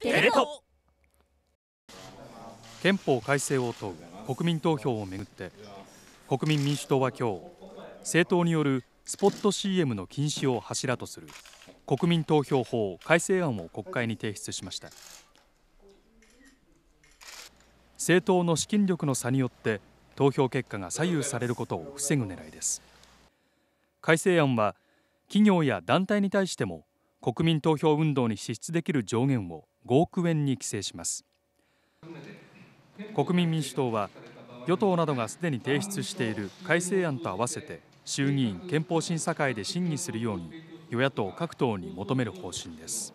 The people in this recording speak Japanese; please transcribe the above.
テレ東憲法改正を問う国民投票をめぐって国民民主党は今日政党によるスポット CM の禁止を柱とする国民投票法改正案を国会に提出しました政党の資金力の差によって投票結果が左右されることを防ぐ狙いです改正案は企業や団体に対しても国民投票運動に支出できる上限を5億円に規制します国民民主党は与党などがすでに提出している改正案と合わせて衆議院憲法審査会で審議するように与野党各党に求める方針です